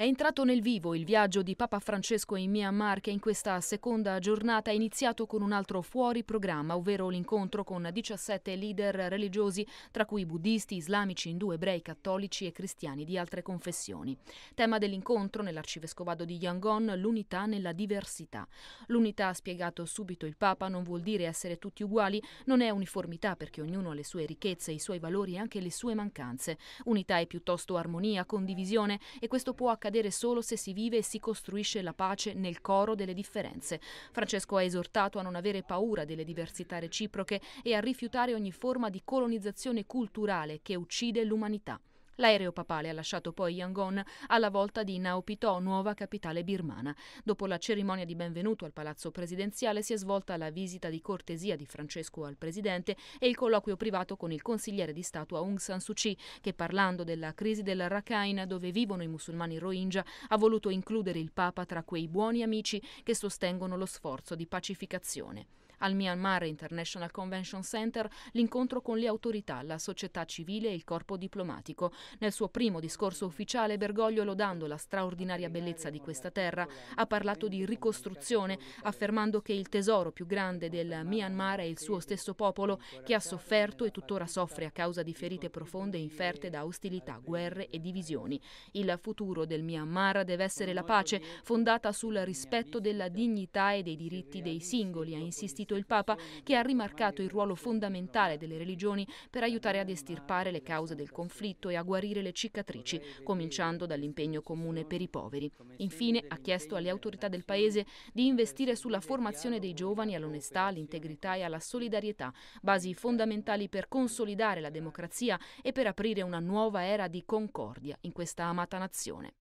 È entrato nel vivo il viaggio di Papa Francesco in Myanmar che in questa seconda giornata è iniziato con un altro fuori programma, ovvero l'incontro con 17 leader religiosi, tra cui buddisti, islamici, indù, ebrei, cattolici e cristiani di altre confessioni. Tema dell'incontro nell'arcivescovado di Yangon, l'unità nella diversità. L'unità, ha spiegato subito il Papa, non vuol dire essere tutti uguali, non è uniformità perché ognuno ha le sue ricchezze, i suoi valori e anche le sue mancanze. Unità è piuttosto armonia, condivisione e questo può accadere accadere solo se si vive e si costruisce la pace nel coro delle differenze. Francesco ha esortato a non avere paura delle diversità reciproche e a rifiutare ogni forma di colonizzazione culturale che uccide l'umanità. L'aereo papale ha lasciato poi Yangon alla volta di Naupito, nuova capitale birmana. Dopo la cerimonia di benvenuto al palazzo presidenziale si è svolta la visita di cortesia di Francesco al presidente e il colloquio privato con il consigliere di Stato Aung San Suu Kyi, che parlando della crisi del Rakhine dove vivono i musulmani Rohingya ha voluto includere il Papa tra quei buoni amici che sostengono lo sforzo di pacificazione. Al Myanmar International Convention Center l'incontro con le autorità, la società civile e il corpo diplomatico. Nel suo primo discorso ufficiale Bergoglio, lodando la straordinaria bellezza di questa terra, ha parlato di ricostruzione, affermando che il tesoro più grande del Myanmar è il suo stesso popolo, che ha sofferto e tuttora soffre a causa di ferite profonde inferte da ostilità, guerre e divisioni. Il futuro del Myanmar deve essere la pace, fondata sul rispetto della dignità e dei diritti dei singoli, ha insistito cito il Papa, che ha rimarcato il ruolo fondamentale delle religioni per aiutare ad estirpare le cause del conflitto e a guarire le cicatrici, cominciando dall'impegno comune per i poveri. Infine ha chiesto alle autorità del Paese di investire sulla formazione dei giovani all'onestà, all'integrità e alla solidarietà, basi fondamentali per consolidare la democrazia e per aprire una nuova era di concordia in questa amata nazione.